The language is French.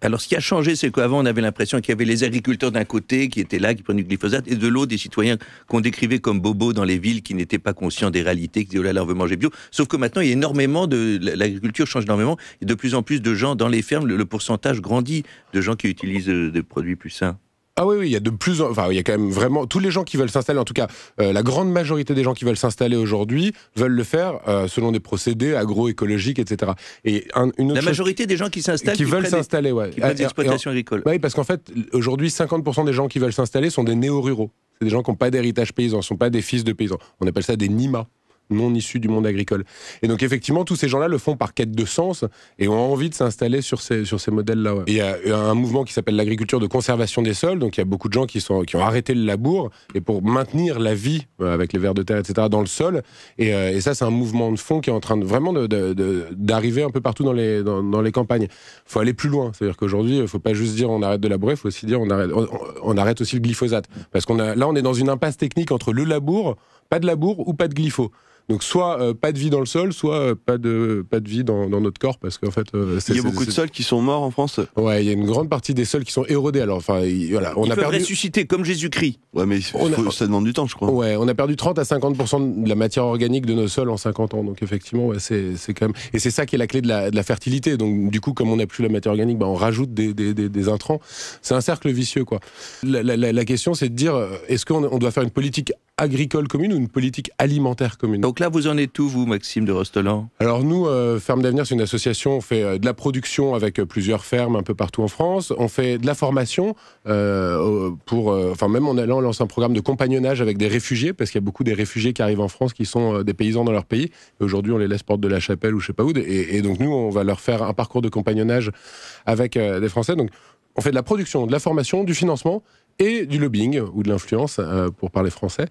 Alors, ce qui a changé, c'est qu'avant, on avait l'impression qu'il y avait les agriculteurs d'un côté qui étaient là, qui prenaient du glyphosate, et de l'autre, des citoyens qu'on décrivait comme bobos dans les villes, qui n'étaient pas conscients des réalités, qui disaient, oh là là, on veut manger bio. Sauf que maintenant, il y a énormément de, l'agriculture change énormément, et de plus en plus de gens dans les fermes, le pourcentage grandit de gens qui utilisent euh, des produits plus sains. Ah oui, oui, il y a de plus en... enfin, il y a quand même vraiment tous les gens qui veulent s'installer. En tout cas, euh, la grande majorité des gens qui veulent s'installer aujourd'hui veulent le faire euh, selon des procédés agroécologiques, etc. Et une autre la majorité des gens qui s'installent, qui, veulent s'installer, ouais, ah, exploitations Oui, parce qu'en fait, aujourd'hui, 50% des gens qui veulent s'installer sont des néo-ruraux. C'est des gens qui n'ont pas d'héritage paysan, ne sont pas des fils de paysans. On appelle ça des NIMA non issus du monde agricole. Et donc effectivement, tous ces gens-là le font par quête de sens et ont envie de s'installer sur ces, sur ces modèles-là. Il y a euh, un mouvement qui s'appelle l'agriculture de conservation des sols, donc il y a beaucoup de gens qui, sont, qui ont arrêté le labour et pour maintenir la vie euh, avec les vers de terre, etc., dans le sol. Euh, et, ça, c'est un mouvement de fond qui est en train de, vraiment d'arriver un peu partout dans les, dans, les campagnes. Il faut aller plus loin. C'est-à-dire qu'aujourd'hui, il ne faut pas juste dire on arrête de labourer, il faut aussi dire on arrête, on, arrête aussi le glyphosate. Parce qu'on là, on est dans une impasse technique entre le labour, pas de labour ou pas de glypho. Donc soit euh, pas de vie dans le sol, soit euh, pas de pas de vie dans, dans notre corps parce qu'en fait euh, il y a beaucoup de sols qui sont morts en France. Ouais, il y a une grande partie des sols qui sont érodés. Alors enfin voilà, on a perdu ressuscité comme Jésus-Christ. Ouais, mais ça demande du temps, je crois. Ouais, on a perdu 30 à 50 de la matière organique de nos sols en 50 ans. Donc effectivement, ouais, c'est quand même et c'est ça qui est la clé de la, de la, fertilité. Donc du coup, comme on n'a plus la matière organique, bah, on rajoute des, des, des, intrants. C'est un cercle vicieux quoi. La, la, la question c'est de dire euh, est-ce qu'on on doit faire une politique agricole commune ou une politique alimentaire commune là, vous en êtes où, vous, Maxime de Rostelan Alors nous, euh, Ferme d'Avenir, c'est une association, on fait euh, de la production avec euh, plusieurs fermes un peu partout en France, on fait de la formation, pour, enfin même en allant, on lance un programme de compagnonnage avec des réfugiés, parce qu'il y a beaucoup des réfugiés qui arrivent en France qui sont des paysans dans leur pays, aujourd'hui on les laisse porte de la chapelle ou je sais pas où, et, donc nous, on va leur faire un parcours de compagnonnage avec des Français, donc on fait de la production, de la formation, du financement, et du lobbying ou de l'influence pour parler français.